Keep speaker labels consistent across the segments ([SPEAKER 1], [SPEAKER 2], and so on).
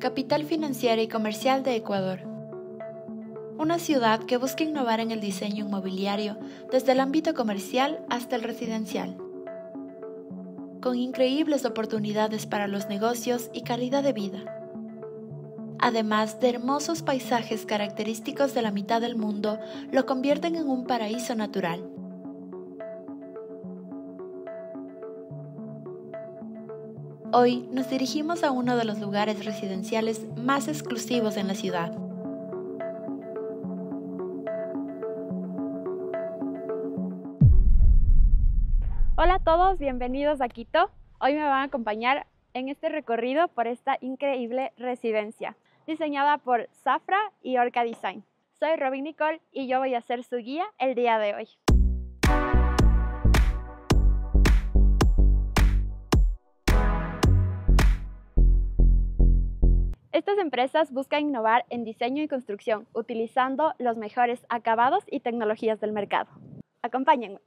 [SPEAKER 1] capital financiera y comercial de Ecuador. Una ciudad que busca innovar en el diseño inmobiliario desde el ámbito comercial hasta el residencial. Con increíbles oportunidades para los negocios y calidad de vida además de hermosos paisajes característicos de la mitad del mundo, lo convierten en un paraíso natural. Hoy nos dirigimos a uno de los lugares residenciales más exclusivos en la ciudad. Hola a todos, bienvenidos a Quito. Hoy me van a acompañar en este recorrido por esta increíble residencia, diseñada por Safra y Orca Design. Soy Robin Nicole y yo voy a ser su guía el día de hoy. Estas empresas buscan innovar en diseño y construcción utilizando los mejores acabados y tecnologías del mercado. Acompáñenme.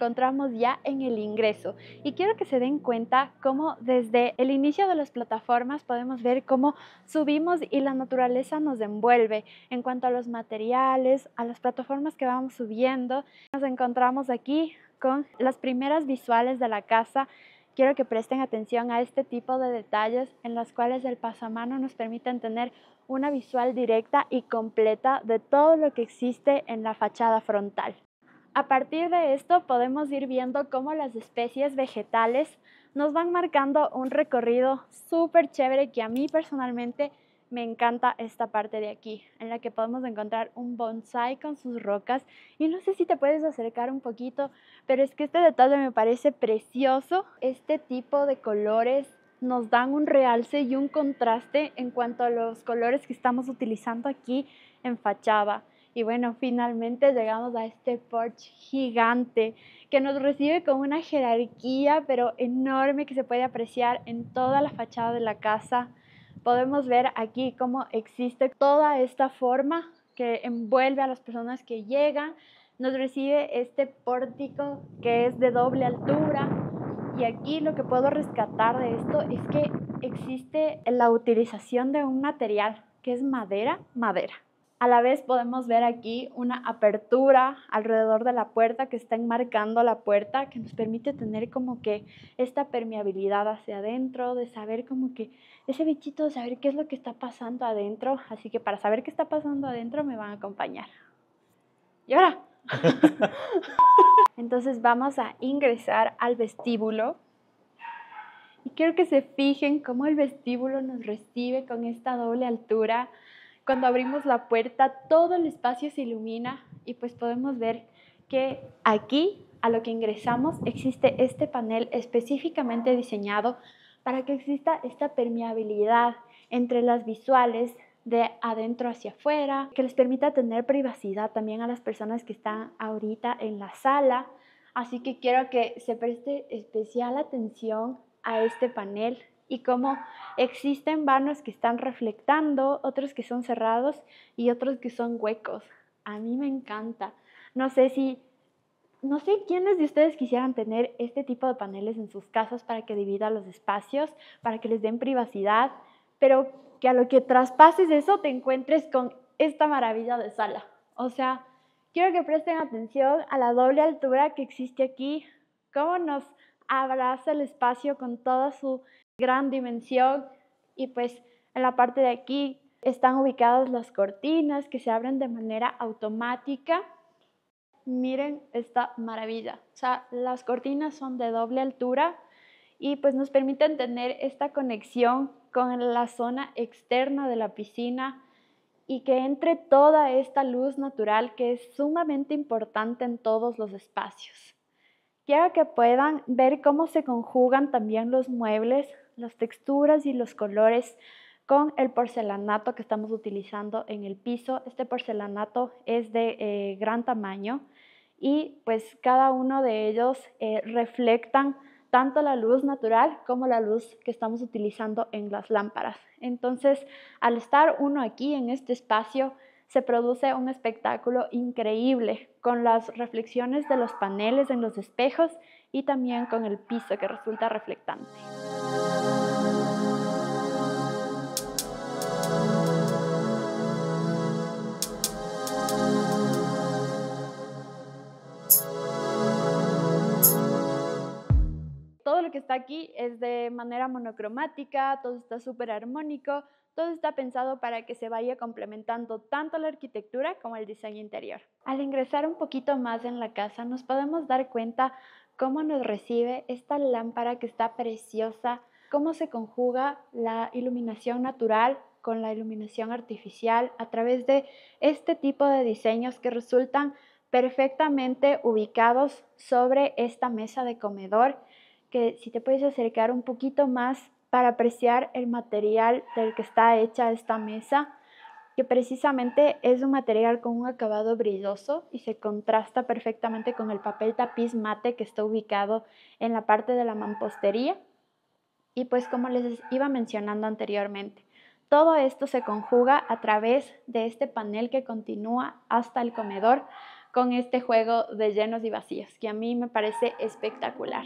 [SPEAKER 1] encontramos ya en el ingreso. Y quiero que se den cuenta cómo desde el inicio de las plataformas podemos ver cómo subimos y la naturaleza nos envuelve en cuanto a los materiales, a las plataformas que vamos subiendo. Nos encontramos aquí con las primeras visuales de la casa quiero que presten atención a este tipo de detalles en las cuales el pasamano nos permite tener una visual directa y completa de todo lo que existe en la fachada frontal. A partir de esto podemos ir viendo cómo las especies vegetales nos van marcando un recorrido súper chévere que a mí personalmente me encanta esta parte de aquí, en la que podemos encontrar un bonsai con sus rocas. Y no sé si te puedes acercar un poquito, pero es que este detalle me parece precioso. Este tipo de colores nos dan un realce y un contraste en cuanto a los colores que estamos utilizando aquí en Fachada. Y bueno, finalmente llegamos a este porche gigante que nos recibe con una jerarquía pero enorme que se puede apreciar en toda la fachada de la casa. Podemos ver aquí cómo existe toda esta forma que envuelve a las personas que llegan. Nos recibe este pórtico que es de doble altura. Y aquí lo que puedo rescatar de esto es que existe la utilización de un material que es madera, madera. A la vez podemos ver aquí una apertura alrededor de la puerta que está enmarcando la puerta, que nos permite tener como que esta permeabilidad hacia adentro, de saber como que ese bichito, de saber qué es lo que está pasando adentro. Así que para saber qué está pasando adentro me van a acompañar. Y ahora. Entonces vamos a ingresar al vestíbulo. Y quiero que se fijen cómo el vestíbulo nos recibe con esta doble altura cuando abrimos la puerta, todo el espacio se ilumina y pues podemos ver que aquí a lo que ingresamos existe este panel específicamente diseñado para que exista esta permeabilidad entre las visuales de adentro hacia afuera, que les permita tener privacidad también a las personas que están ahorita en la sala. Así que quiero que se preste especial atención a este panel y cómo existen vanos que están reflectando, otros que son cerrados y otros que son huecos. A mí me encanta. No sé si, no sé quiénes de ustedes quisieran tener este tipo de paneles en sus casas para que dividan los espacios, para que les den privacidad, pero que a lo que traspases eso te encuentres con esta maravilla de sala. O sea, quiero que presten atención a la doble altura que existe aquí, cómo nos abraza el espacio con toda su gran dimensión y pues en la parte de aquí están ubicadas las cortinas que se abren de manera automática. Miren esta maravilla. O sea, las cortinas son de doble altura y pues nos permiten tener esta conexión con la zona externa de la piscina y que entre toda esta luz natural que es sumamente importante en todos los espacios. Quiero que puedan ver cómo se conjugan también los muebles las texturas y los colores con el porcelanato que estamos utilizando en el piso. Este porcelanato es de eh, gran tamaño y pues cada uno de ellos eh, reflectan tanto la luz natural como la luz que estamos utilizando en las lámparas. Entonces, al estar uno aquí en este espacio, se produce un espectáculo increíble con las reflexiones de los paneles en los espejos y también con el piso que resulta reflectante. está aquí es de manera monocromática, todo está súper armónico, todo está pensado para que se vaya complementando tanto la arquitectura como el diseño interior. Al ingresar un poquito más en la casa nos podemos dar cuenta cómo nos recibe esta lámpara que está preciosa, cómo se conjuga la iluminación natural con la iluminación artificial a través de este tipo de diseños que resultan perfectamente ubicados sobre esta mesa de comedor que si te puedes acercar un poquito más para apreciar el material del que está hecha esta mesa, que precisamente es un material con un acabado brilloso y se contrasta perfectamente con el papel tapiz mate que está ubicado en la parte de la mampostería. Y pues como les iba mencionando anteriormente, todo esto se conjuga a través de este panel que continúa hasta el comedor con este juego de llenos y vacíos, que a mí me parece espectacular.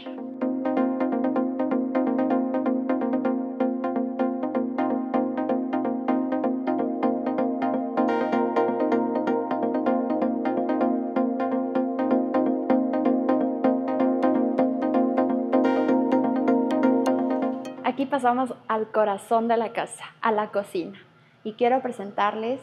[SPEAKER 1] pasamos al corazón de la casa, a la cocina. Y quiero presentarles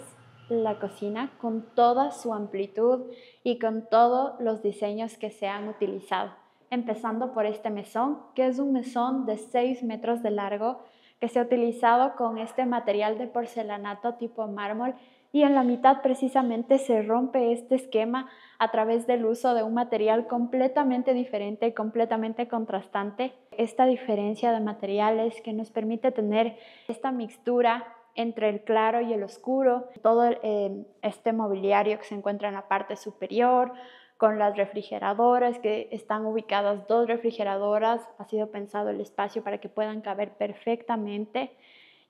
[SPEAKER 1] la cocina con toda su amplitud y con todos los diseños que se han utilizado. Empezando por este mesón, que es un mesón de 6 metros de largo, que se ha utilizado con este material de porcelanato tipo mármol y en la mitad precisamente se rompe este esquema a través del uso de un material completamente diferente y completamente contrastante. Esta diferencia de materiales que nos permite tener esta mixtura entre el claro y el oscuro, todo eh, este mobiliario que se encuentra en la parte superior, con las refrigeradoras, que están ubicadas dos refrigeradoras, ha sido pensado el espacio para que puedan caber perfectamente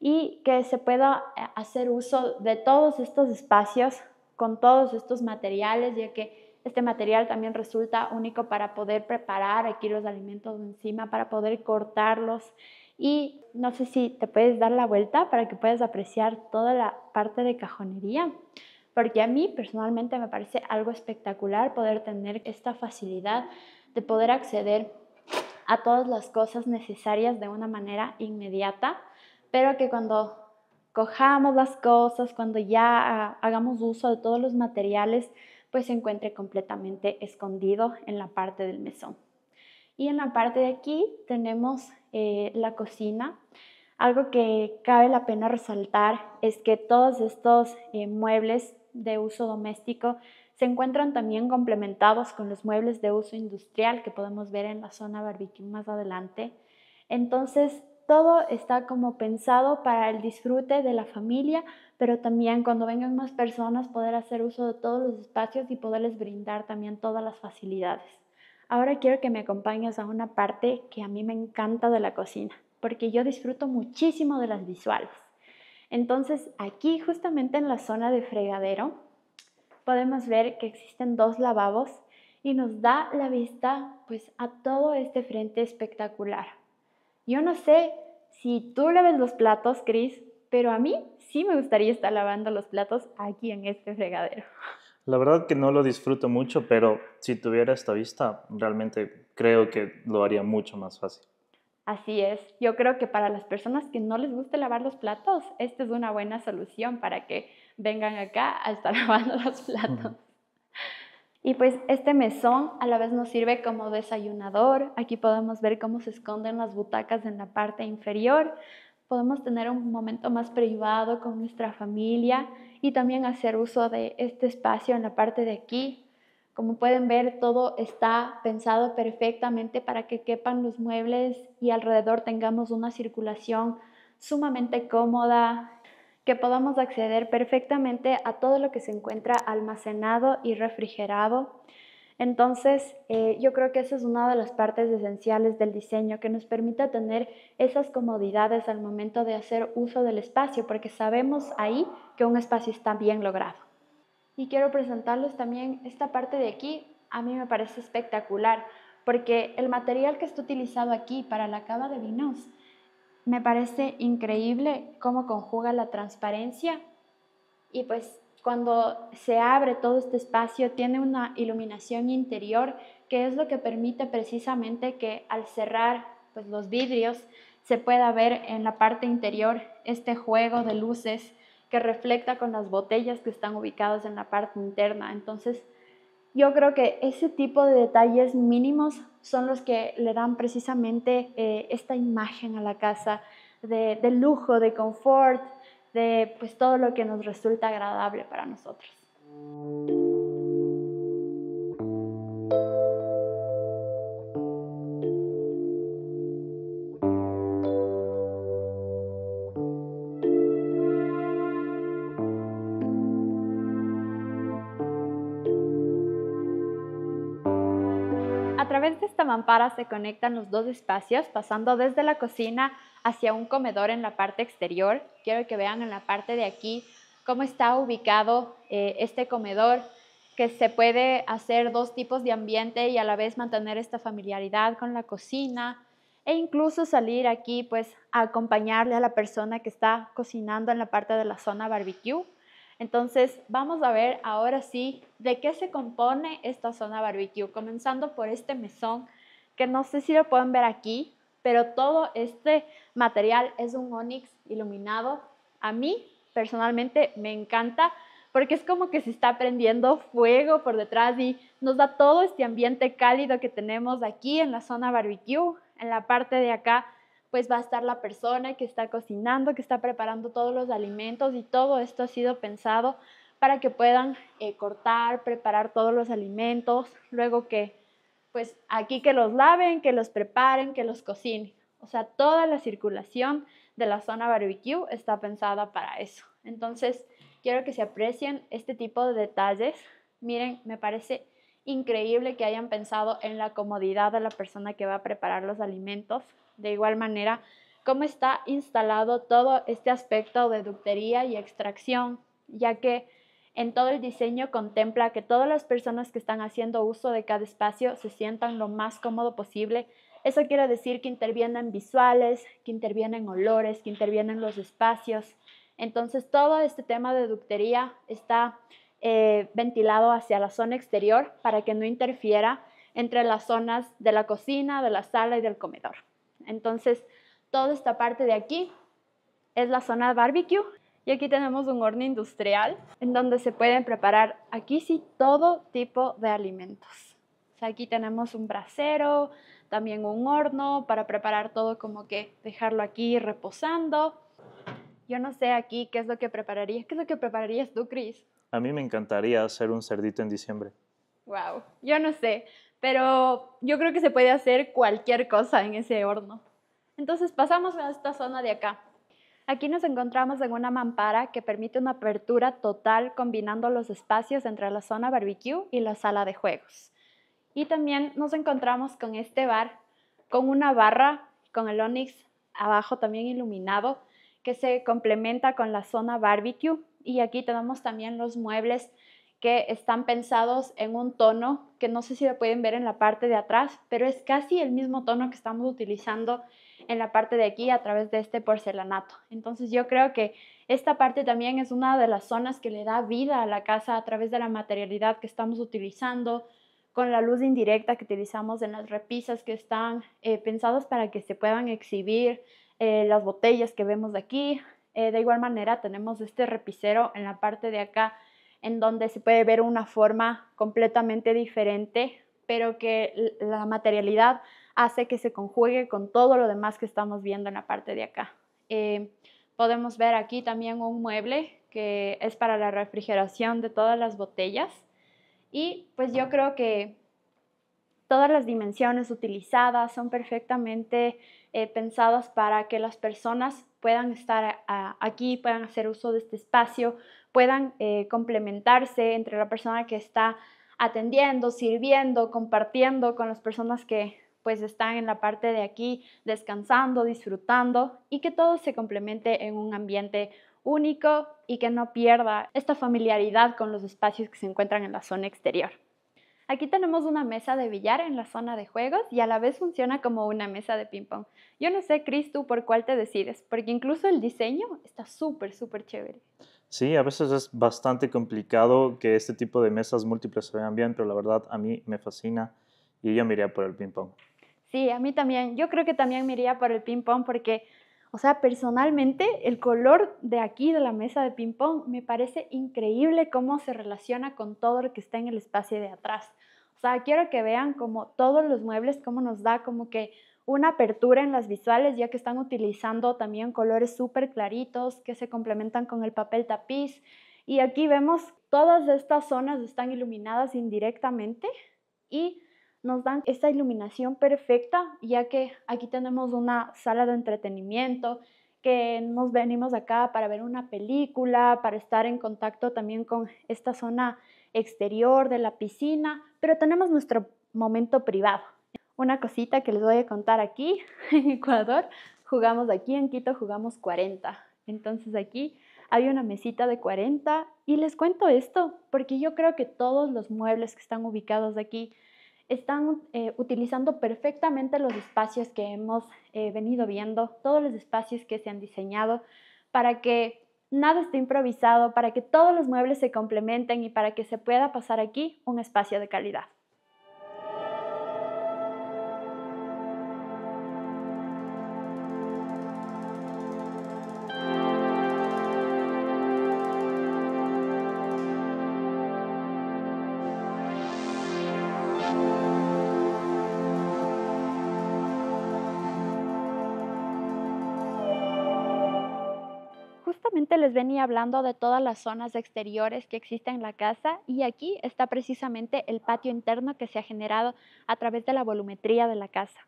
[SPEAKER 1] y que se pueda eh, hacer uso de todos estos espacios con todos estos materiales, ya que este material también resulta único para poder preparar aquí los alimentos encima, para poder cortarlos. Y no sé si te puedes dar la vuelta para que puedas apreciar toda la parte de cajonería, porque a mí personalmente me parece algo espectacular poder tener esta facilidad de poder acceder a todas las cosas necesarias de una manera inmediata pero que cuando cojamos las cosas, cuando ya ah, hagamos uso de todos los materiales, pues se encuentre completamente escondido en la parte del mesón. Y en la parte de aquí tenemos eh, la cocina. Algo que cabe la pena resaltar es que todos estos eh, muebles de uso doméstico se encuentran también complementados con los muebles de uso industrial que podemos ver en la zona barbecue más adelante. Entonces, todo está como pensado para el disfrute de la familia, pero también cuando vengan más personas poder hacer uso de todos los espacios y poderles brindar también todas las facilidades. Ahora quiero que me acompañes a una parte que a mí me encanta de la cocina, porque yo disfruto muchísimo de las visuales. Entonces aquí justamente en la zona de fregadero podemos ver que existen dos lavabos y nos da la vista pues a todo este frente espectacular. Yo no sé si tú laves los platos, Cris, pero a mí sí me gustaría estar lavando los platos aquí en este fregadero.
[SPEAKER 2] La verdad que no lo disfruto mucho, pero si tuviera esta vista, realmente creo que lo haría mucho más fácil.
[SPEAKER 1] Así es, yo creo que para las personas que no les gusta lavar los platos, esta es una buena solución para que vengan acá a estar lavando los platos. Y pues este mesón a la vez nos sirve como desayunador. Aquí podemos ver cómo se esconden las butacas en la parte inferior. Podemos tener un momento más privado con nuestra familia y también hacer uso de este espacio en la parte de aquí. Como pueden ver, todo está pensado perfectamente para que quepan los muebles y alrededor tengamos una circulación sumamente cómoda que podamos acceder perfectamente a todo lo que se encuentra almacenado y refrigerado. Entonces, eh, yo creo que esa es una de las partes esenciales del diseño, que nos permita tener esas comodidades al momento de hacer uso del espacio, porque sabemos ahí que un espacio está bien logrado. Y quiero presentarles también esta parte de aquí, a mí me parece espectacular, porque el material que está utilizado aquí para la cava de vinos me parece increíble cómo conjuga la transparencia y pues cuando se abre todo este espacio tiene una iluminación interior que es lo que permite precisamente que al cerrar pues, los vidrios se pueda ver en la parte interior este juego de luces que refleja con las botellas que están ubicadas en la parte interna. Entonces yo creo que ese tipo de detalles mínimos son los que le dan precisamente eh, esta imagen a la casa de, lujo, de confort, de pues todo lo que nos resulta agradable para nosotros. se conectan los dos espacios, pasando desde la cocina hacia un comedor en la parte exterior. Quiero que vean en la parte de aquí cómo está ubicado eh, este comedor, que se puede hacer dos tipos de ambiente y a la vez mantener esta familiaridad con la cocina e incluso salir aquí pues a acompañarle a la persona que está cocinando en la parte de la zona barbecue. Entonces vamos a ver ahora sí de qué se compone esta zona barbecue, comenzando por este mesón no sé si lo pueden ver aquí, pero todo este material es un onix iluminado. A mí personalmente me encanta porque es como que se está prendiendo fuego por detrás y nos da todo este ambiente cálido que tenemos aquí en la zona barbecue. En la parte de acá pues va a estar la persona que está cocinando, que está preparando todos los alimentos y todo esto ha sido pensado para que puedan eh, cortar, preparar todos los alimentos, luego que pues aquí que los laven, que los preparen, que los cocinen. O sea, toda la circulación de la zona barbecue está pensada para eso. Entonces, quiero que se aprecien este tipo de detalles. Miren, me parece increíble que hayan pensado en la comodidad de la persona que va a preparar los alimentos. De igual manera, cómo está instalado todo este aspecto de ductería y extracción, ya que en todo el diseño contempla que todas las personas que están haciendo uso de cada espacio se sientan lo más cómodo posible. Eso quiere decir que intervienen visuales, que intervienen olores, que intervienen los espacios. Entonces todo este tema de ductería está eh, ventilado hacia la zona exterior para que no interfiera entre las zonas de la cocina, de la sala y del comedor. Entonces, toda esta parte de aquí es la zona de barbecue y aquí tenemos un horno industrial en donde se pueden preparar aquí sí todo tipo de alimentos. O sea, aquí tenemos un brasero, también un horno para preparar todo como que dejarlo aquí reposando. Yo no sé aquí qué es lo que prepararías. ¿Qué es lo que prepararías tú, Chris.
[SPEAKER 2] A mí me encantaría hacer un cerdito en diciembre.
[SPEAKER 1] Wow, yo no sé, pero yo creo que se puede hacer cualquier cosa en ese horno. Entonces pasamos a esta zona de acá. Aquí nos encontramos en una mampara que permite una apertura total combinando los espacios entre la zona barbecue y la sala de juegos. Y también nos encontramos con este bar, con una barra, con el Onyx abajo también iluminado, que se complementa con la zona barbecue. Y aquí tenemos también los muebles que están pensados en un tono que no sé si lo pueden ver en la parte de atrás, pero es casi el mismo tono que estamos utilizando en la parte de aquí a través de este porcelanato. Entonces yo creo que esta parte también es una de las zonas que le da vida a la casa a través de la materialidad que estamos utilizando, con la luz indirecta que utilizamos en las repisas que están eh, pensadas para que se puedan exhibir eh, las botellas que vemos de aquí. Eh, de igual manera tenemos este repicero en la parte de acá en donde se puede ver una forma completamente diferente, pero que la materialidad hace que se conjugue con todo lo demás que estamos viendo en la parte de acá. Eh, podemos ver aquí también un mueble que es para la refrigeración de todas las botellas. Y pues yo creo que todas las dimensiones utilizadas son perfectamente eh, pensadas para que las personas puedan estar aquí, puedan hacer uso de este espacio, puedan eh, complementarse entre la persona que está atendiendo, sirviendo, compartiendo con las personas que pues están en la parte de aquí descansando, disfrutando y que todo se complemente en un ambiente único y que no pierda esta familiaridad con los espacios que se encuentran en la zona exterior. Aquí tenemos una mesa de billar en la zona de juegos y a la vez funciona como una mesa de ping-pong. Yo no sé, Chris, tú por cuál te decides, porque incluso el diseño está súper, súper chévere.
[SPEAKER 2] Sí, a veces es bastante complicado que este tipo de mesas múltiples se vean bien, pero la verdad a mí me fascina y yo me por el ping-pong.
[SPEAKER 1] Sí, a mí también. Yo creo que también me iría por el ping-pong porque, o sea, personalmente el color de aquí, de la mesa de ping-pong, me parece increíble cómo se relaciona con todo lo que está en el espacio de atrás. O sea, quiero que vean como todos los muebles, cómo nos da como que una apertura en las visuales, ya que están utilizando también colores súper claritos que se complementan con el papel tapiz. Y aquí vemos todas estas zonas están iluminadas indirectamente y nos dan esta iluminación perfecta, ya que aquí tenemos una sala de entretenimiento, que nos venimos acá para ver una película, para estar en contacto también con esta zona exterior de la piscina, pero tenemos nuestro momento privado. Una cosita que les voy a contar aquí, en Ecuador, jugamos aquí en Quito, jugamos 40. Entonces aquí hay una mesita de 40 y les cuento esto porque yo creo que todos los muebles que están ubicados aquí están eh, utilizando perfectamente los espacios que hemos eh, venido viendo, todos los espacios que se han diseñado para que nada esté improvisado, para que todos los muebles se complementen y para que se pueda pasar aquí un espacio de calidad. les venía hablando de todas las zonas exteriores que existen en la casa y aquí está precisamente el patio interno que se ha generado a través de la volumetría de la casa.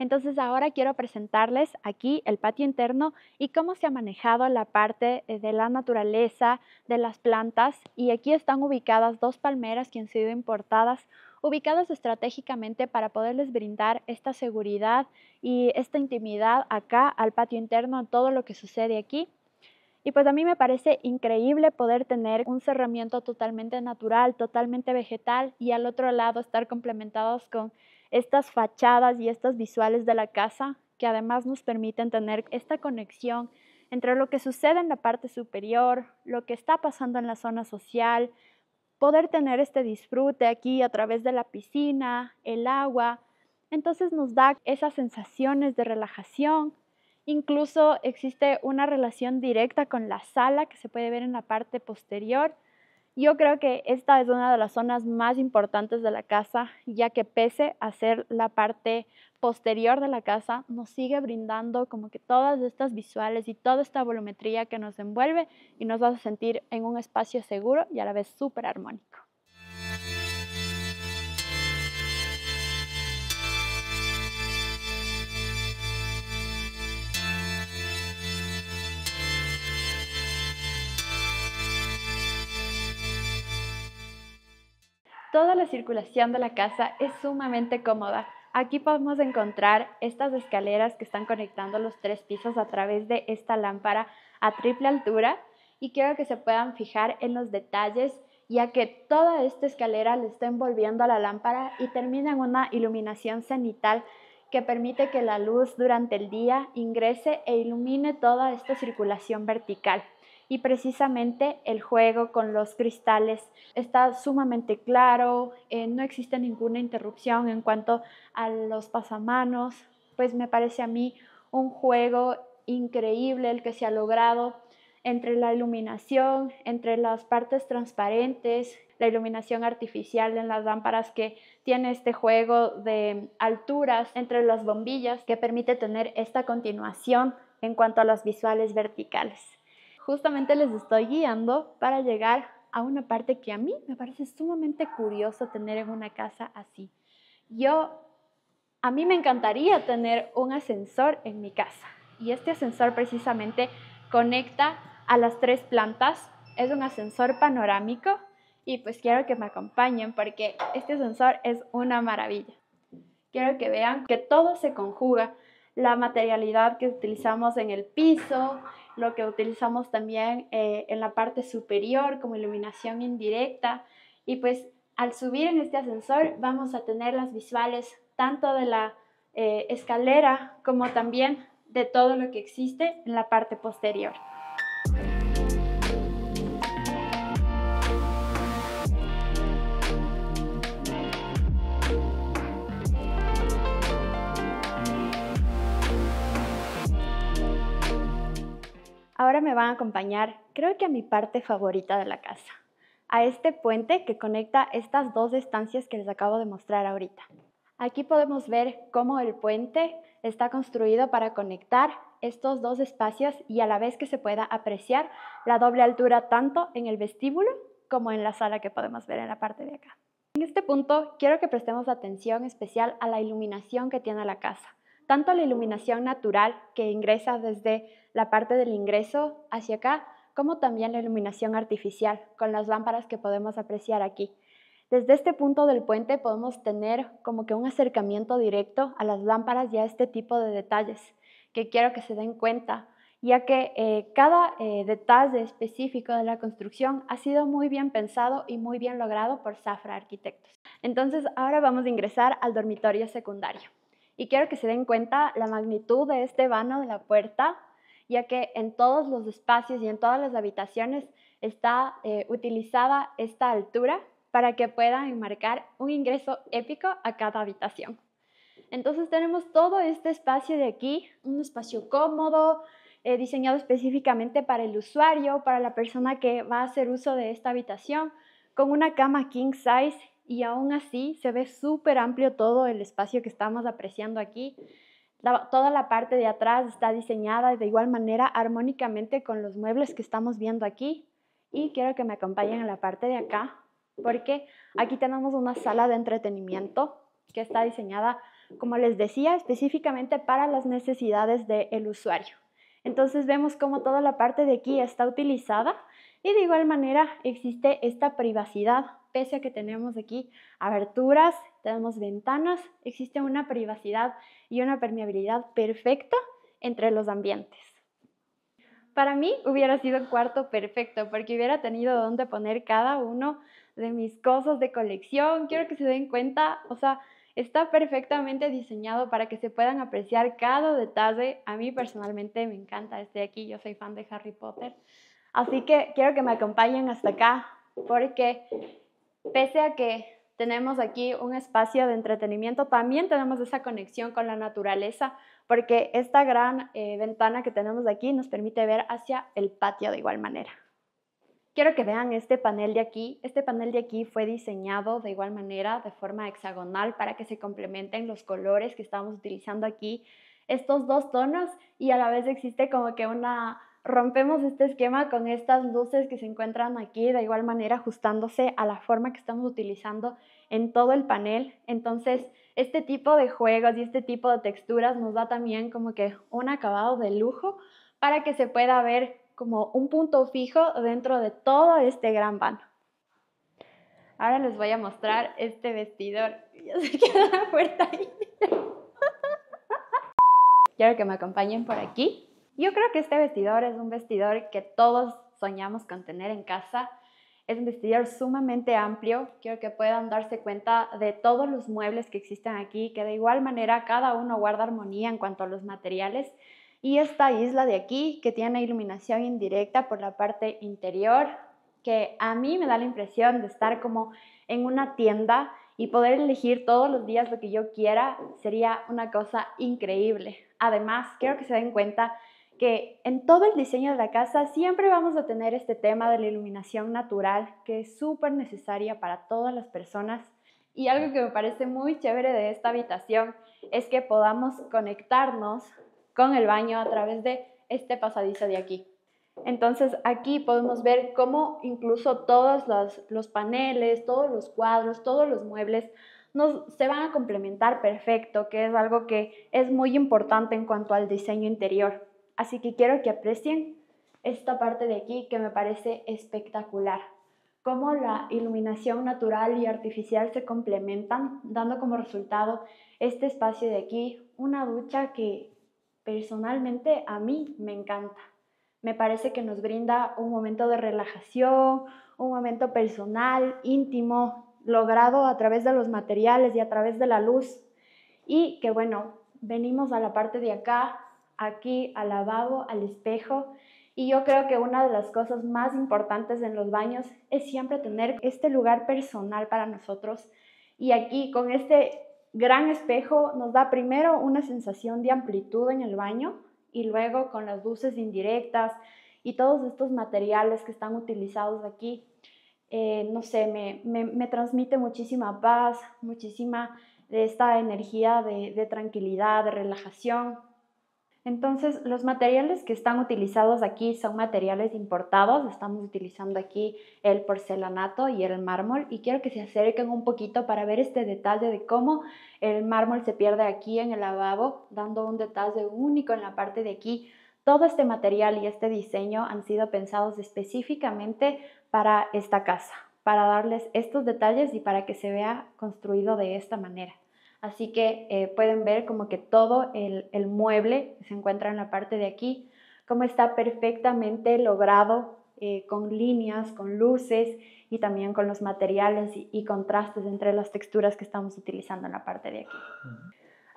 [SPEAKER 1] Entonces ahora quiero presentarles aquí el patio interno y cómo se ha manejado la parte eh, de la naturaleza, de las plantas. Y aquí están ubicadas dos palmeras que han sido importadas, ubicadas estratégicamente para poderles brindar esta seguridad y esta intimidad acá al patio interno, todo lo que sucede aquí. Y pues a mí me parece increíble poder tener un cerramiento totalmente natural, totalmente vegetal y al otro lado estar complementados con estas fachadas y estas visuales de la casa que además nos permiten tener esta conexión entre lo que sucede en la parte superior, lo que está pasando en la zona social, poder tener este disfrute aquí a través de la piscina, el agua. Entonces nos da esas sensaciones de relajación, Incluso existe una relación directa con la sala que se puede ver en la parte posterior. Yo creo que esta es una de las zonas más importantes de la casa, ya que pese a ser la parte posterior de la casa, nos sigue brindando como que todas estas visuales y toda esta volumetría que nos envuelve y nos hace sentir en un espacio seguro y a la vez súper armónico. Toda la circulación de la casa es sumamente cómoda. Aquí podemos encontrar estas escaleras que están conectando los tres pisos a través de esta lámpara a triple altura y quiero que se puedan fijar en los detalles ya que toda esta escalera le está envolviendo a la lámpara y termina en una iluminación cenital que permite que la luz durante el día ingrese e ilumine toda esta circulación vertical y precisamente el juego con los cristales está sumamente claro, eh, no existe ninguna interrupción en cuanto a los pasamanos, pues me parece a mí un juego increíble el que se ha logrado entre la iluminación, entre las partes transparentes, la iluminación artificial en las lámparas que tiene este juego de alturas entre las bombillas que permite tener esta continuación en cuanto a los visuales verticales justamente les estoy guiando para llegar a una parte que a mí me parece sumamente curioso tener en una casa así. Yo, a mí me encantaría tener un ascensor en mi casa y este ascensor precisamente conecta a las tres plantas. Es un ascensor panorámico y pues quiero que me acompañen porque este ascensor es una maravilla. Quiero que vean que todo se conjuga, la materialidad que utilizamos en el piso, lo que utilizamos también eh, en la parte superior como iluminación indirecta. Y pues al subir en este ascensor vamos a tener las visuales tanto de la eh, escalera como también de todo lo que existe en la parte posterior. Ahora me van a acompañar, creo que a mi parte favorita de la casa, a este puente que conecta estas dos estancias que les acabo de mostrar ahorita. Aquí podemos ver cómo el puente está construido para conectar estos dos espacios y a la vez que se pueda apreciar la doble altura tanto en el vestíbulo como en la sala que podemos ver en la parte de acá. En este punto quiero que prestemos atención especial a la iluminación que tiene la casa tanto la iluminación natural que ingresa desde la parte del ingreso hacia acá, como también la iluminación artificial con las lámparas que podemos apreciar aquí. Desde este punto del puente podemos tener como que un acercamiento directo a las lámparas y a este tipo de detalles que quiero que se den cuenta, ya que eh, cada eh, detalle específico de la construcción ha sido muy bien pensado y muy bien logrado por Safra Arquitectos. Entonces ahora vamos a ingresar al dormitorio secundario. Y quiero que se den cuenta la magnitud de este vano de la puerta, ya que en todos los espacios y en todas las habitaciones está eh, utilizada esta altura para que puedan enmarcar un ingreso épico a cada habitación. Entonces tenemos todo este espacio de aquí, un espacio cómodo, eh, diseñado específicamente para el usuario, para la persona que va a hacer uso de esta habitación, con una cama king size y aún así se ve súper amplio todo el espacio que estamos apreciando aquí. toda la parte de atrás está diseñada de igual manera armónicamente con los muebles que estamos viendo aquí. Y quiero que me acompañen a la parte de acá, porque aquí tenemos una sala de entretenimiento que está diseñada, como les decía, específicamente para las necesidades del usuario. Entonces vemos cómo toda la parte de aquí está utilizada y de igual manera existe esta privacidad pese a que tenemos aquí aberturas, tenemos ventanas, existe una privacidad y una permeabilidad perfecta entre los ambientes. Para mí hubiera sido un cuarto perfecto porque hubiera tenido donde poner cada uno de mis cosas de colección. Quiero que se den cuenta, o sea, está perfectamente diseñado para que se puedan apreciar cada detalle. A mí personalmente me encanta este aquí, yo soy fan de Harry Potter. Así que quiero que me acompañen hasta acá porque pese a que tenemos aquí un espacio de entretenimiento, también tenemos esa conexión con la naturaleza, porque esta gran eh, ventana que tenemos aquí nos permite ver hacia el patio de igual manera. Quiero que vean este panel de aquí. Este panel de aquí fue diseñado de igual manera, de forma hexagonal, para que se complementen los colores que estamos utilizando aquí, estos dos tonos, y a la vez existe como que una rompemos este esquema con estas luces que se encuentran aquí, de igual manera ajustándose a la forma que estamos utilizando en todo el panel. Entonces, este tipo de juegos y este tipo de texturas nos da también como que un acabado de lujo para que se pueda ver como un punto fijo dentro de todo este gran vano. Ahora les voy a mostrar este vestidor. Ya se queda la puerta ahí. Quiero que me acompañen por aquí. Yo creo que este vestidor es un vestidor que todos soñamos con tener en casa. Es un vestidor sumamente amplio. Quiero que puedan darse cuenta de todos los muebles que existen aquí, que de igual manera cada uno guarda armonía en cuanto a los materiales. Y esta isla de aquí, que tiene iluminación indirecta por la parte interior, que a mí me da la impresión de estar como en una tienda y poder elegir todos los días lo que yo quiera, sería una cosa increíble. Además, quiero que se den cuenta que en todo el diseño de la casa siempre vamos a tener este tema de la iluminación natural, que es súper necesaria para todas las personas. Y algo que me parece muy chévere de esta habitación es que podamos conectarnos con el baño a través de este pasadizo de aquí. Entonces aquí podemos ver cómo incluso todos los, paneles, todos los cuadros, todos los muebles se van a complementar perfecto, que es algo que es muy importante en cuanto al diseño interior. Así que quiero que aprecien esta parte de aquí que me parece espectacular. Cómo la iluminación natural y artificial se complementan, dando como resultado este espacio de aquí, una ducha que personalmente a mí me encanta. Me parece que nos brinda un momento de relajación, un momento personal, íntimo, logrado a través de los materiales y a través de la luz. Y que bueno, venimos a la parte de acá aquí, al lavabo, al espejo. Y yo creo que una de las cosas más importantes en los baños es siempre tener este lugar personal para nosotros. Y aquí con este gran espejo nos da primero una sensación de amplitud en el baño y luego con las luces indirectas y todos estos materiales que están utilizados aquí, eh, no sé, me, me, transmite muchísima paz, muchísima de esta energía de, de tranquilidad, de relajación. Entonces, los materiales que están utilizados aquí son materiales importados. Estamos utilizando aquí el porcelanato y el mármol. Y quiero que se acerquen un poquito para ver este detalle de cómo el mármol se pierde aquí en el lavabo, dando un detalle único en la parte de aquí. Todo este material y este diseño han sido pensados específicamente para esta casa, para darles estos detalles y para que se vea construido de esta manera. Así que eh, pueden ver como que todo el, mueble se encuentra en la parte de aquí, como está perfectamente logrado eh, con líneas, con luces y también con los materiales y, contrastes entre las texturas que estamos utilizando en la parte de aquí.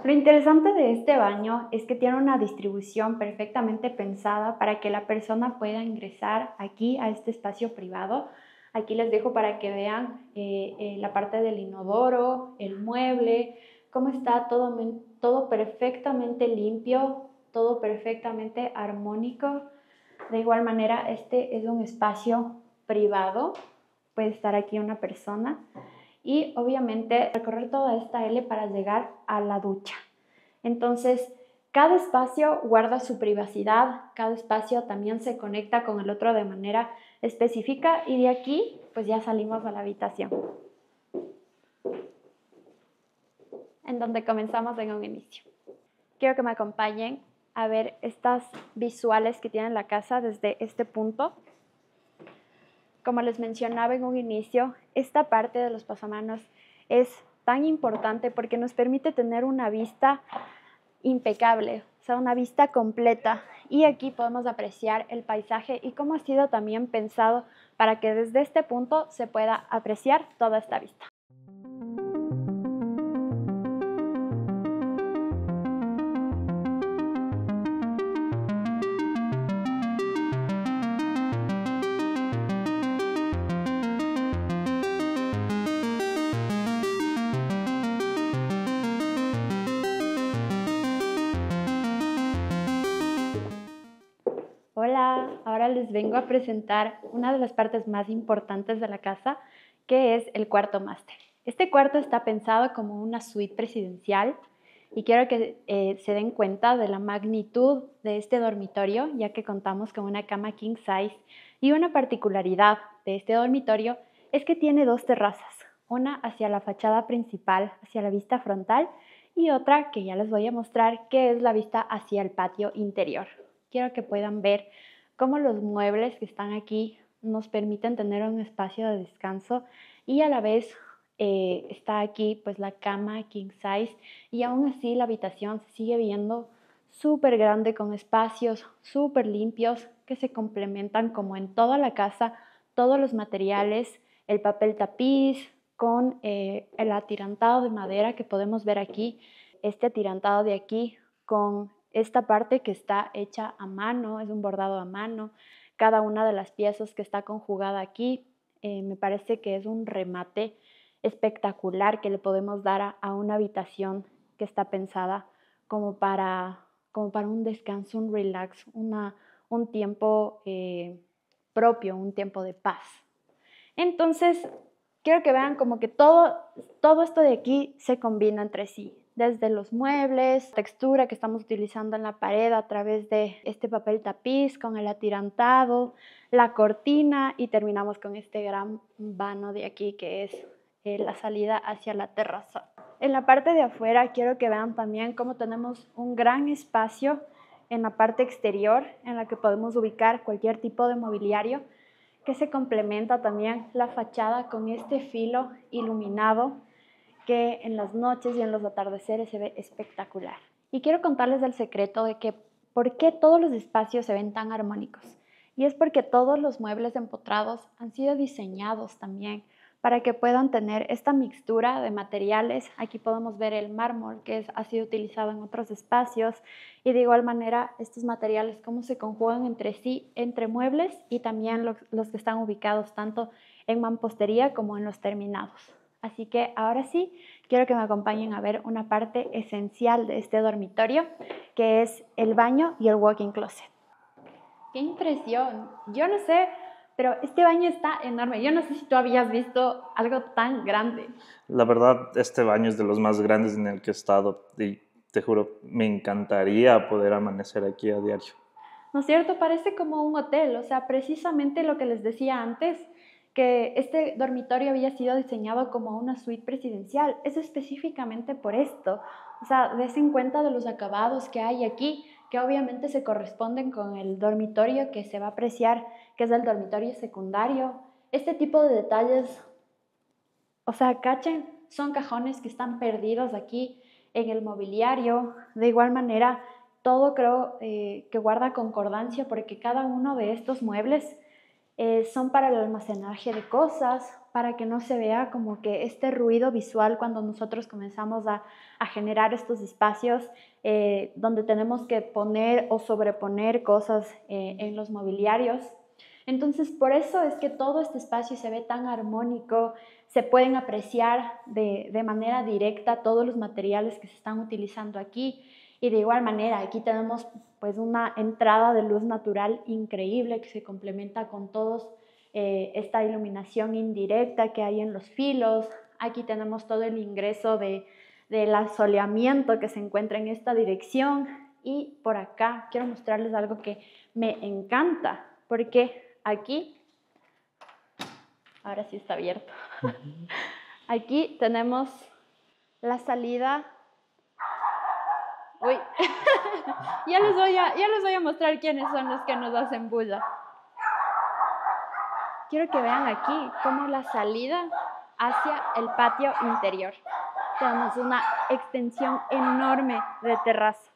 [SPEAKER 1] Lo interesante de este baño es que tiene una distribución perfectamente pensada para que la persona pueda ingresar aquí a este espacio privado. Aquí les dejo para que vean eh, la parte del inodoro, el mueble, cómo está todo, todo perfectamente limpio, todo perfectamente armónico. De igual manera, este es un espacio privado, puede estar aquí una persona y obviamente recorrer toda esta L para llegar a la ducha. Entonces, cada espacio guarda su privacidad, cada espacio también se conecta con el otro de manera específica y de aquí pues ya salimos a la habitación. en donde comenzamos en un inicio. Quiero que me acompañen a ver estas visuales que tiene la casa desde este punto. Como les mencionaba en un inicio, esta parte de los pasamanos es tan importante porque nos permite tener una vista impecable, o sea, una vista completa. Y aquí podemos apreciar el paisaje y cómo ha sido también pensado para que desde este punto se pueda apreciar toda esta vista. vengo a presentar una de las partes más importantes de la casa, que es el cuarto máster. Este cuarto está pensado como una suite presidencial y quiero que eh, se den cuenta de la magnitud de este dormitorio, ya que contamos con una cama king size y una particularidad de este dormitorio es que tiene dos terrazas, una hacia la fachada principal, hacia la vista frontal, y otra que ya les voy a mostrar, que es la vista hacia el patio interior. Quiero que puedan ver como los muebles que están aquí nos permiten tener un espacio de descanso y a la vez eh, está aquí pues la cama king size y aún así la habitación sigue viendo súper grande con espacios súper limpios que se complementan como en toda la casa, todos los materiales, el papel tapiz con eh, el atirantado de madera que podemos ver aquí, este atirantado de aquí con esta parte que está hecha a mano, es un bordado a mano, cada una de las piezas que está conjugada aquí, eh, me parece que es un remate espectacular que le podemos dar a, una habitación que está pensada como para, como para un descanso, un relax, un tiempo eh, propio, un tiempo de paz. Entonces, quiero que vean como que todo, todo esto de aquí se combina entre sí desde los muebles, textura que estamos utilizando en la pared a través de este papel tapiz con el atirantado, la cortina y terminamos con este gran vano de aquí que es eh, la salida hacia la terraza. En la parte de afuera quiero que vean también cómo tenemos un gran espacio en la parte exterior en la que podemos ubicar cualquier tipo de mobiliario que se complementa también la fachada con este filo iluminado que en las noches y en los atardeceres se ve espectacular. Y quiero contarles el secreto de que por qué todos los espacios se ven tan armónicos. Y es porque todos los muebles empotrados han sido diseñados también para que puedan tener esta mixtura de materiales. Aquí podemos ver el mármol que ha sido utilizado en otros espacios y de igual manera estos materiales cómo se conjugan entre sí, entre muebles y también los que están ubicados tanto en mampostería como en los terminados. Así que ahora sí, quiero que me acompañen a ver una parte esencial de este dormitorio, que es el baño y el walk closet. ¡Qué impresión! Yo no sé, pero este baño está enorme. Yo no sé si tú habías visto algo tan grande.
[SPEAKER 2] La verdad, este baño es de los más grandes en el que he estado y te juro, me encantaría poder amanecer aquí a diario.
[SPEAKER 1] ¿No es cierto? Parece como un hotel, o sea, precisamente lo que les decía antes, que este dormitorio había sido diseñado como una suite presidencial. Es específicamente por esto. O sea, en cuenta de los acabados que hay aquí, que obviamente se corresponden con el dormitorio que se va a apreciar, que es el dormitorio secundario. Este tipo de detalles, o sea, cachen, son cajones que están perdidos aquí en el mobiliario. De igual manera, todo creo eh, que guarda concordancia porque cada uno de estos muebles eh, son para el almacenaje de cosas, para que no se vea como que este ruido visual cuando nosotros comenzamos a, generar estos espacios eh, donde tenemos que poner o sobreponer cosas eh, en los mobiliarios. Entonces, por eso es que todo este espacio se ve tan armónico, se pueden apreciar de, de manera directa todos los materiales que se están utilizando aquí y de igual manera aquí tenemos pues una entrada de luz natural increíble que se complementa con todos eh, esta iluminación indirecta que hay en los filos. Aquí tenemos todo el ingreso del asoleamiento que se encuentra en esta dirección. Y por acá quiero mostrarles algo que me encanta, porque aquí, ahora sí está abierto, aquí tenemos la salida Uy, ya, les voy a, ya les voy a mostrar quiénes son los que nos hacen bulla. Quiero que vean aquí cómo la salida hacia el patio interior. Tenemos una extensión enorme de terraza.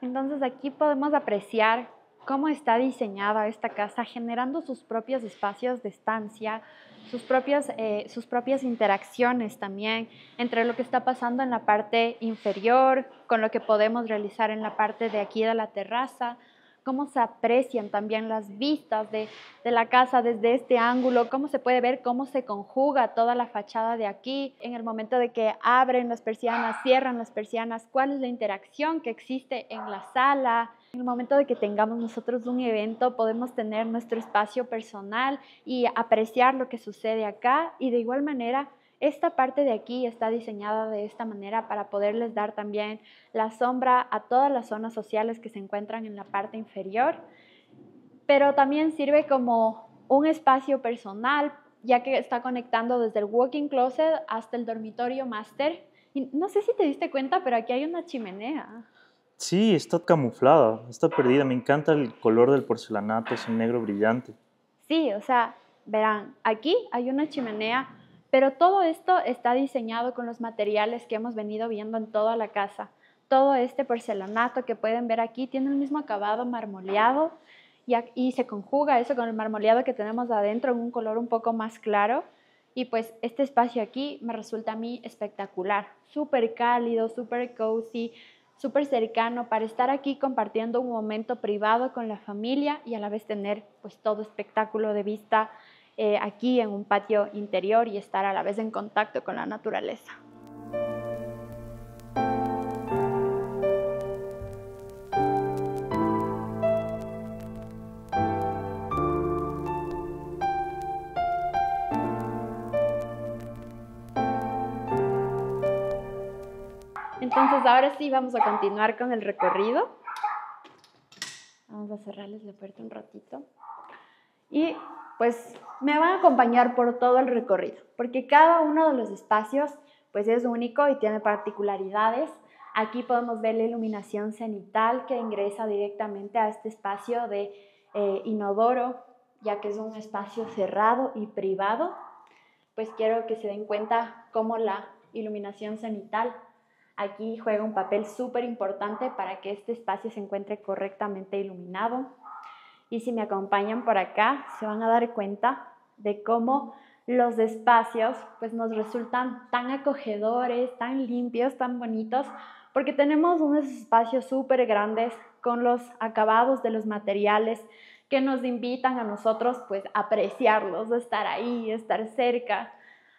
[SPEAKER 1] Entonces aquí podemos apreciar cómo está diseñada esta casa, generando sus propios espacios de estancia, sus propias, eh, sus propias interacciones también entre lo que está pasando en la parte inferior, con lo que podemos realizar en la parte de aquí de la terraza, cómo se aprecian también las vistas de, de, la casa desde este ángulo, cómo se puede ver cómo se conjuga toda la fachada de aquí en el momento de que abren las persianas, cierran las persianas, cuál es la interacción que existe en la sala, en el momento de que tengamos nosotros un evento, podemos tener nuestro espacio personal y apreciar lo que sucede acá y de igual manera esta parte de aquí está diseñada de esta manera para poderles dar también la sombra a todas las zonas sociales que se encuentran en la parte inferior, pero también sirve como un espacio personal, ya que está conectando desde el walking closet hasta el dormitorio master. Y no sé si te diste cuenta, pero aquí hay una chimenea.
[SPEAKER 2] Sí, está camuflada, está perdida. Me encanta el color del porcelanato, es un negro brillante.
[SPEAKER 1] Sí, o sea, verán, aquí hay una chimenea, pero todo esto está diseñado con los materiales que hemos venido viendo en toda la casa. Todo este porcelanato que pueden ver aquí tiene el mismo acabado marmoleado y, se conjuga eso con el marmoleado que tenemos adentro en un color un poco más claro. Y pues este espacio aquí me resulta a mí espectacular, súper cálido, súper cozy, súper cercano para estar aquí compartiendo un momento privado con la familia y a la vez tener pues todo espectáculo de vista eh, aquí en un patio interior y estar a la vez en contacto con la naturaleza. ahora sí vamos a continuar con el recorrido. Vamos a cerrarles la puerta un ratito. Y pues me van a acompañar por todo el recorrido, porque cada uno de los espacios pues es único y tiene particularidades. Aquí podemos ver la iluminación cenital que ingresa directamente a este espacio de eh, inodoro, ya que es un espacio cerrado y privado. Pues quiero que se den cuenta cómo la iluminación cenital Aquí juega un papel súper importante para que este espacio se encuentre correctamente iluminado. Y si me acompañan por acá, se van a dar cuenta de cómo los espacios pues nos resultan tan acogedores, tan limpios, tan bonitos, porque tenemos unos espacios súper grandes con los acabados de los materiales que nos invitan a nosotros pues a apreciarlos, a estar ahí, estar cerca.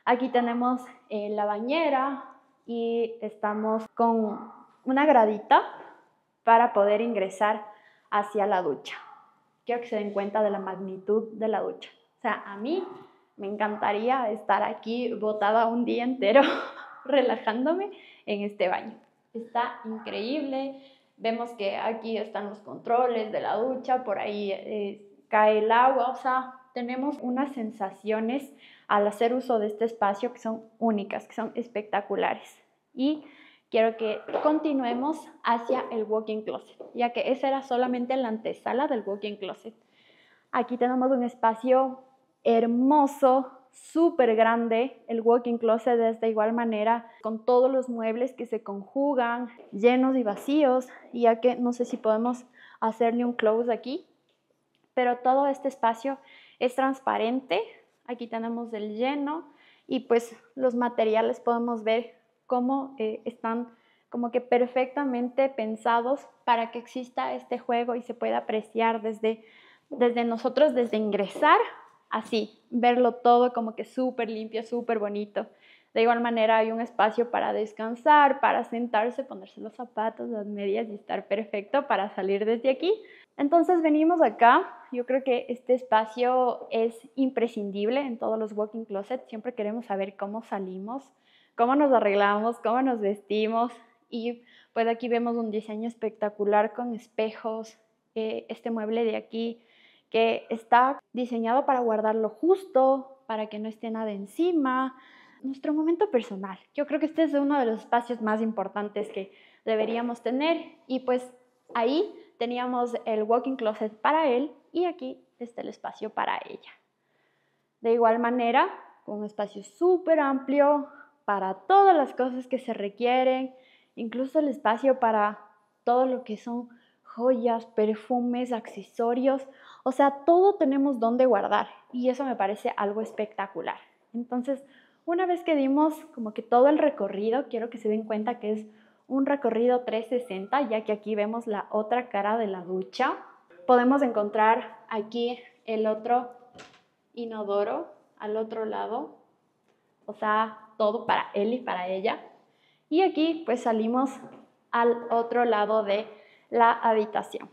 [SPEAKER 1] Aquí tenemos eh, la bañera, y estamos con una gradita para poder ingresar hacia la ducha. Quiero que se den cuenta de la magnitud de la ducha. O sea, a mí me encantaría estar aquí botada un día entero relajándome en este baño. Está increíble. Vemos que aquí están los controles de la ducha, por ahí eh, cae el agua, o sea, tenemos unas sensaciones al hacer uso de este espacio que son únicas, que son espectaculares. Y quiero que continuemos hacia el walking closet, ya que esa era solamente la antesala del walking closet. Aquí tenemos un espacio hermoso, súper grande, el walking closet es de igual manera, con todos los muebles que se conjugan, llenos y vacíos, ya que no sé si podemos hacer ni un close aquí, pero todo este espacio es transparente, Aquí tenemos el lleno y pues los materiales podemos ver cómo eh, están como que perfectamente pensados para que exista este juego y se pueda apreciar desde, desde nosotros, desde ingresar, así, verlo todo como que súper limpio, súper bonito. De igual manera hay un espacio para descansar, para sentarse, ponerse los zapatos, las medias y estar perfecto para salir desde aquí entonces venimos acá, yo creo que este espacio es imprescindible en todos los walking closets, siempre queremos saber cómo salimos, cómo nos arreglamos, cómo nos vestimos y pues aquí vemos un diseño espectacular con espejos, eh, este mueble de aquí que está diseñado para guardarlo justo, para que no esté nada encima, nuestro momento personal. Yo creo que este es uno de los espacios más importantes que deberíamos tener y pues ahí teníamos el walking closet para él y aquí está el espacio para ella. De igual manera, un espacio súper amplio para todas las cosas que se requieren, incluso el espacio para todo lo que son joyas, perfumes, accesorios, o sea, todo tenemos donde guardar y eso me parece algo espectacular. Entonces, una vez que dimos como que todo el recorrido, quiero que se den cuenta que es un recorrido 360, ya que aquí vemos la otra cara de la ducha. Podemos encontrar aquí el otro inodoro al otro lado, o sea, todo para él y para ella. Y aquí pues salimos al otro lado de la habitación.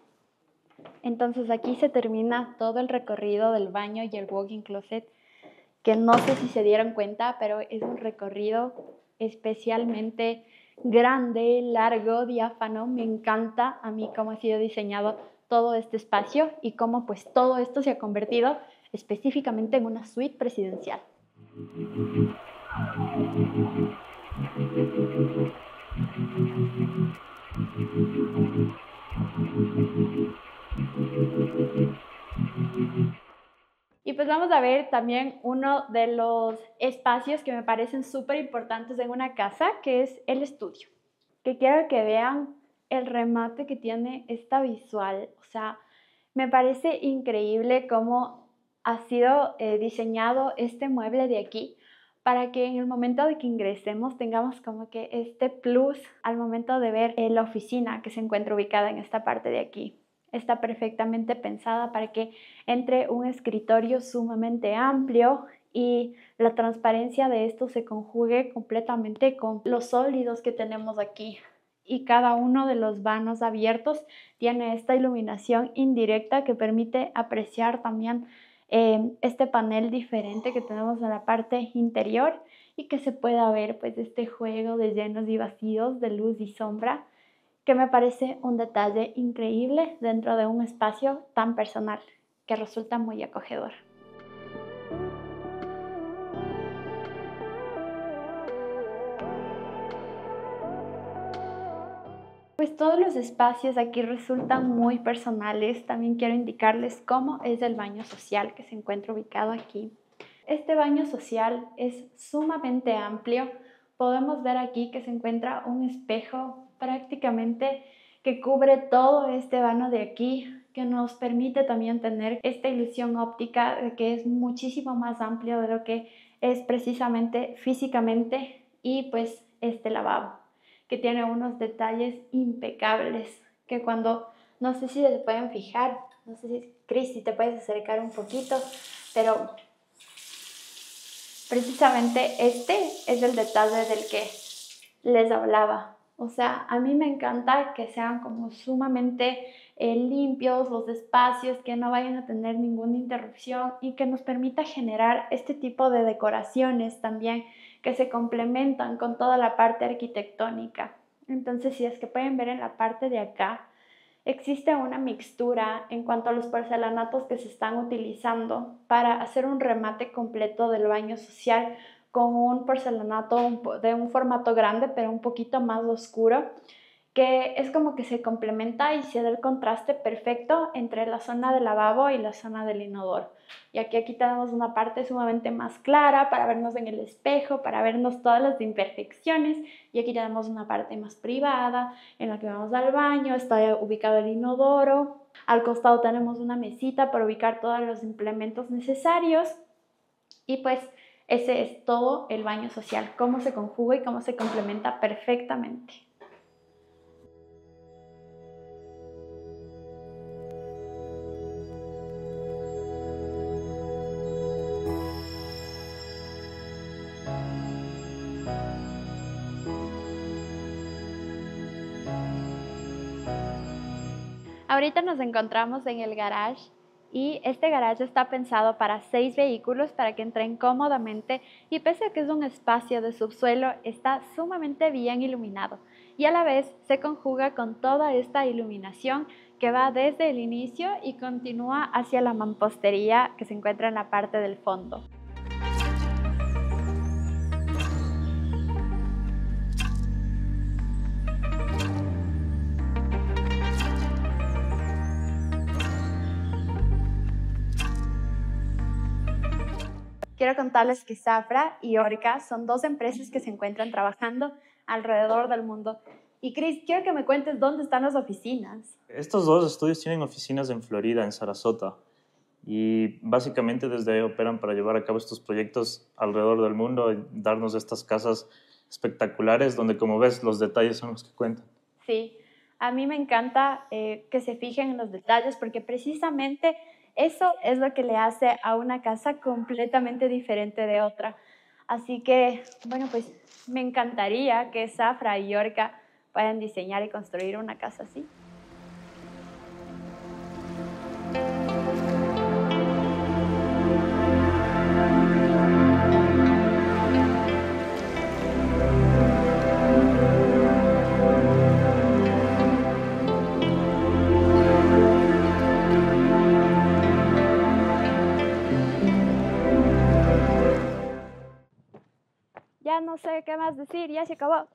[SPEAKER 1] Entonces aquí se termina todo el recorrido del baño y el walk-in closet, que no sé si se dieron cuenta, pero es un recorrido especialmente grande, largo, diáfano. Me encanta a mí cómo ha sido diseñado todo este espacio y cómo pues todo esto se ha convertido específicamente en una suite presidencial. Y pues vamos a ver también uno de los espacios que me parecen súper importantes en una casa, que es el estudio. Que quiero que vean el remate que tiene esta visual. O sea, me parece increíble cómo ha sido eh, diseñado este mueble de aquí para que en el momento de que ingresemos tengamos como que este plus al momento de ver eh, la oficina que se encuentra ubicada en esta parte de aquí está perfectamente pensada para que entre un escritorio sumamente amplio y la transparencia de esto se conjugue completamente con los sólidos que tenemos aquí. Y cada uno de los vanos abiertos tiene esta iluminación indirecta que permite apreciar también eh, este panel diferente que tenemos en la parte interior y que se pueda ver pues este juego de llenos y vacíos de luz y sombra que me parece un detalle increíble dentro de un espacio tan personal que resulta muy acogedor. Pues todos los espacios aquí resultan muy personales. También quiero indicarles cómo es el baño social que se encuentra ubicado aquí. Este baño social es sumamente amplio. Podemos ver aquí que se encuentra un espejo prácticamente que cubre todo este vano de aquí, que nos permite también tener esta ilusión óptica de que es muchísimo más amplio de lo que es precisamente físicamente y pues este lavabo, que tiene unos detalles impecables, que cuando, no sé si se pueden fijar, no sé si, Cris, si te puedes acercar un poquito, pero precisamente este es el detalle del que les hablaba, o sea, a mí me encanta que sean como sumamente eh, limpios los espacios, que no vayan a tener ninguna interrupción y que nos permita generar este tipo de decoraciones también que se complementan con toda la parte arquitectónica. Entonces, si es que pueden ver en la parte de acá, existe una mixtura en cuanto a los porcelanatos que se están utilizando para hacer un remate completo del baño social con un porcelanato de un formato grande, pero un poquito más oscuro, que es como que se complementa y se da el contraste perfecto entre la zona del lavabo y la zona del inodoro. Y aquí, aquí tenemos una parte sumamente más clara para vernos en el espejo, para vernos todas las imperfecciones. Y aquí tenemos una parte más privada en la que vamos al baño, está ubicado el inodoro. Al costado tenemos una mesita para ubicar todos los implementos necesarios. Y pues ese es todo el baño social, cómo se conjuga y cómo se complementa perfectamente. Ahorita nos encontramos en el garage y este garaje está pensado para seis vehículos para que entren cómodamente y pese a que es un espacio de subsuelo, está sumamente bien iluminado y a la vez se conjuga con toda esta iluminación que va desde el inicio y continúa hacia la mampostería que se encuentra en la parte del fondo. quiero contarles que Safra y Orca son dos empresas que se encuentran trabajando alrededor del mundo. Y Chris, quiero que me cuentes dónde están las oficinas.
[SPEAKER 2] Estos dos estudios tienen oficinas en Florida, en Sarasota, y básicamente desde ahí operan para llevar a cabo estos proyectos alrededor del mundo y darnos estas casas espectaculares donde como ves los detalles son los que cuentan.
[SPEAKER 1] Sí, a mí me encanta eh, que se fijen en los detalles porque precisamente eso es lo que le hace a una casa completamente diferente de otra. Así que, bueno, pues me encantaría que Safra y Yorka puedan diseñar y construir una casa así. ますシーリアシカは